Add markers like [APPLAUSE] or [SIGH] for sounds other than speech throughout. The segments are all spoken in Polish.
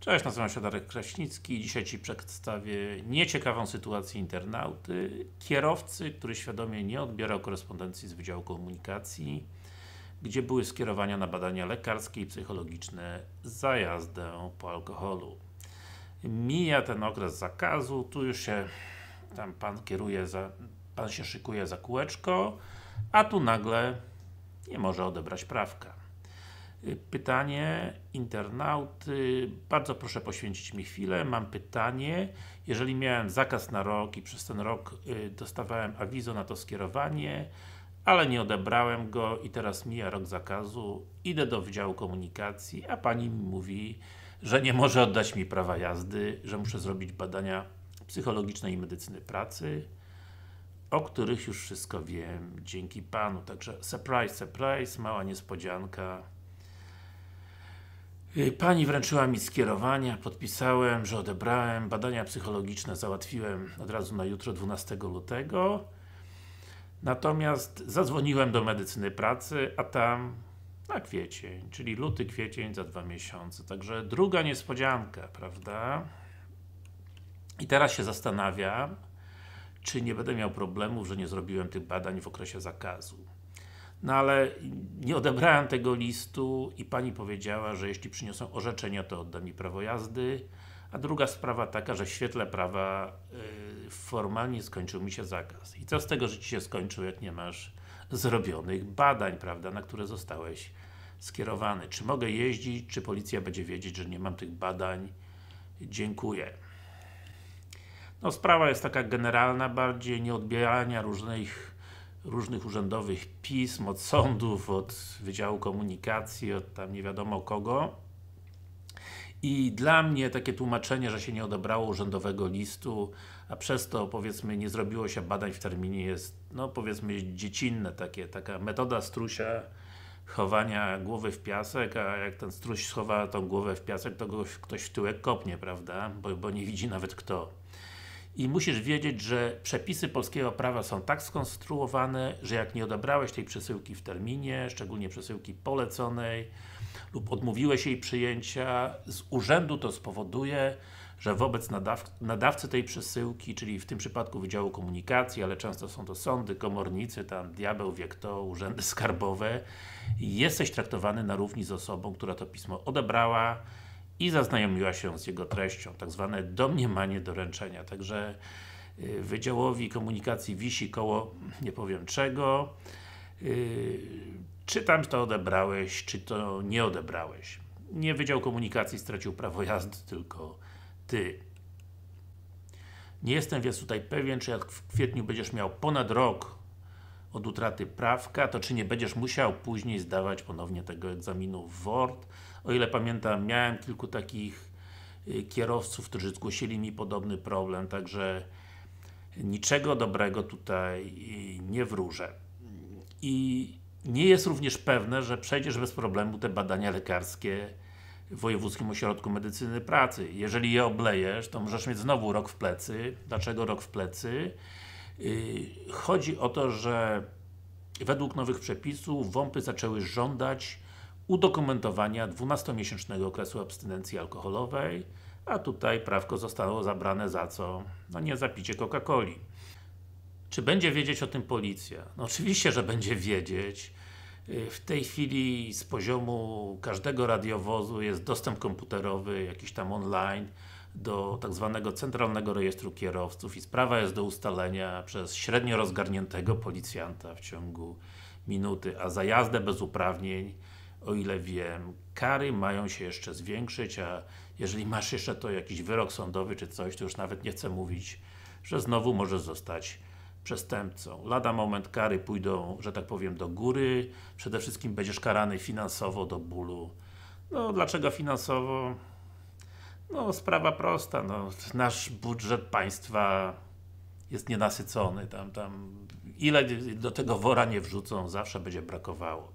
Cześć, nazywam się Darek Kraśnicki i dzisiaj Ci przedstawię nieciekawą sytuację internauty, kierowcy, który świadomie nie odbierał korespondencji z Wydziału Komunikacji, gdzie były skierowania na badania lekarskie i psychologiczne za jazdę po alkoholu. Mija ten okres zakazu, tu już się tam Pan kieruje, za, Pan się szykuje za kółeczko, a tu nagle nie może odebrać prawka. Pytanie internauty, bardzo proszę poświęcić mi chwilę, mam pytanie. Jeżeli miałem zakaz na rok i przez ten rok y, dostawałem awizo na to skierowanie, ale nie odebrałem go i teraz mija rok zakazu, idę do Wydziału Komunikacji, a Pani mi mówi, że nie może oddać mi prawa jazdy, że muszę zrobić badania psychologiczne i medycyny pracy, o których już wszystko wiem, dzięki Panu. Także surprise, surprise, mała niespodzianka. Y, pani wręczyła mi skierowania, podpisałem, że odebrałem, badania psychologiczne załatwiłem od razu na jutro 12 lutego. Natomiast zadzwoniłem do medycyny pracy, a tam na kwiecień, czyli luty, kwiecień za dwa miesiące. Także druga niespodzianka, prawda? I teraz się zastanawiam, czy nie będę miał problemów, że nie zrobiłem tych badań w okresie zakazu. No ale nie odebrałem tego listu i Pani powiedziała, że jeśli przyniosą orzeczenie, to odda mi prawo jazdy. A druga sprawa taka, że w świetle prawa yy, formalnie skończył mi się zakaz. I co z tego, że Ci się skończył, jak nie masz zrobionych badań, prawda, na które zostałeś skierowany. Czy mogę jeździć, czy policja będzie wiedzieć, że nie mam tych badań? Dziękuję. No sprawa jest taka generalna bardziej, nie odbierania różnych różnych urzędowych pism, od sądów, od Wydziału Komunikacji, od tam nie wiadomo kogo. I dla mnie takie tłumaczenie, że się nie odebrało urzędowego listu, a przez to powiedzmy nie zrobiło się badań w terminie jest, no powiedzmy dziecinne takie, taka metoda strusia chowania głowy w piasek, a jak ten struś schowa tą głowę w piasek, to go ktoś w tyłek kopnie, prawda? Bo, bo nie widzi nawet kto i musisz wiedzieć, że przepisy polskiego prawa są tak skonstruowane, że jak nie odebrałeś tej przesyłki w terminie, szczególnie przesyłki poleconej lub odmówiłeś jej przyjęcia, z urzędu to spowoduje, że wobec nadaw nadawcy tej przesyłki, czyli w tym przypadku Wydziału Komunikacji, ale często są to sądy, komornicy, tam diabeł wie kto, urzędy [LAUGHS] skarbowe, jesteś traktowany na równi z osobą, która to pismo odebrała, i zaznajomiła się z jego treścią, tak zwane domniemanie doręczenia. Także y, Wydziałowi Komunikacji wisi koło nie powiem czego, y, czy tam to odebrałeś, czy to nie odebrałeś. Nie Wydział Komunikacji stracił prawo jazdy, tylko Ty. Nie jestem więc tutaj pewien, czy jak w kwietniu będziesz miał ponad rok od utraty prawka, to czy nie będziesz musiał później zdawać ponownie tego egzaminu w WORD? O ile pamiętam, miałem kilku takich y, kierowców, którzy zgłosili mi podobny problem, także niczego dobrego tutaj y, nie wróżę. I nie jest również pewne, że przejdziesz bez problemu te badania lekarskie w Wojewódzkim Ośrodku Medycyny Pracy. Jeżeli je oblejesz, to możesz mieć znowu rok w plecy. Dlaczego rok w plecy? Y, chodzi o to, że według nowych przepisów WOMPy zaczęły żądać udokumentowania 12-miesięcznego okresu abstynencji alkoholowej, a tutaj prawko zostało zabrane za co? No nie za picie Coca-Coli. Czy będzie wiedzieć o tym policja? No oczywiście, że będzie wiedzieć. Y, w tej chwili z poziomu każdego radiowozu jest dostęp komputerowy, jakiś tam online do tak zwanego Centralnego Rejestru Kierowców i sprawa jest do ustalenia przez średnio rozgarniętego policjanta w ciągu minuty, a za jazdę bez uprawnień, o ile wiem, kary mają się jeszcze zwiększyć, a jeżeli masz jeszcze to jakiś wyrok sądowy czy coś, to już nawet nie chcę mówić, że znowu możesz zostać przestępcą. Lada moment kary pójdą, że tak powiem, do góry, przede wszystkim będziesz karany finansowo do bólu. No, dlaczego finansowo? No, sprawa prosta. No, nasz budżet państwa jest nienasycony. Tam, tam ile do tego wora nie wrzucą, zawsze będzie brakowało.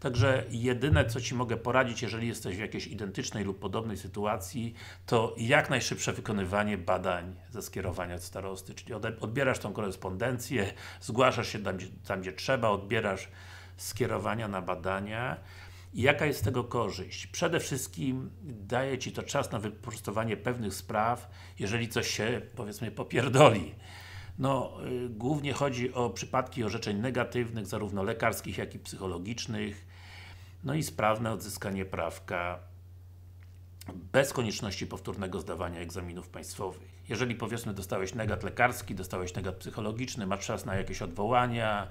Także jedyne co Ci mogę poradzić, jeżeli jesteś w jakiejś identycznej lub podobnej sytuacji, to jak najszybsze wykonywanie badań ze skierowania od starosty, czyli odbierasz tą korespondencję, zgłaszasz się tam, tam gdzie trzeba, odbierasz skierowania na badania i jaka jest z tego korzyść? Przede wszystkim daje Ci to czas na wyprostowanie pewnych spraw, jeżeli coś się, powiedzmy, popierdoli. No, y, głównie chodzi o przypadki orzeczeń negatywnych, zarówno lekarskich, jak i psychologicznych. No i sprawne odzyskanie prawka bez konieczności powtórnego zdawania egzaminów państwowych. Jeżeli powiedzmy dostałeś negat lekarski, dostałeś negat psychologiczny, masz czas na jakieś odwołania,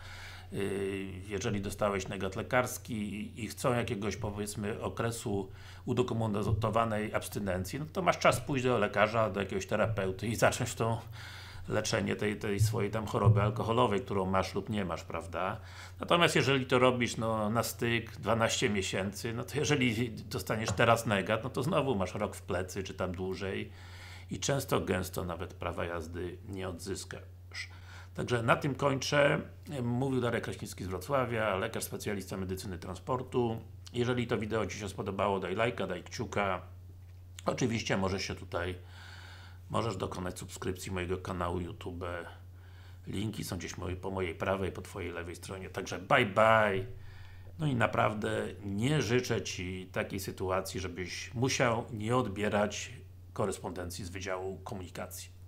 Y, jeżeli dostałeś negat lekarski i chcą jakiegoś powiedzmy okresu udokumentowanej abstynencji, no to masz czas pójść do lekarza, do jakiegoś terapeuty i [LAUGHS] zacząć to leczenie tej, tej swojej tam choroby alkoholowej, którą masz lub nie masz, prawda? Natomiast jeżeli to robisz no, na styk 12 miesięcy, no to jeżeli dostaniesz teraz negat, no to znowu masz rok w plecy, czy tam dłużej i często gęsto nawet prawa jazdy nie odzyskasz. Także na tym kończę. Mówił Darek Kraśnicki z Wrocławia, lekarz specjalista medycyny transportu. Jeżeli to wideo Ci się spodobało, daj lajka, daj kciuka. Oczywiście możesz się tutaj, możesz dokonać subskrypcji mojego kanału YouTube. Linki są gdzieś po mojej prawej, po Twojej lewej stronie. Także bye bye. No i naprawdę nie życzę Ci takiej sytuacji, żebyś musiał nie odbierać korespondencji z Wydziału Komunikacji.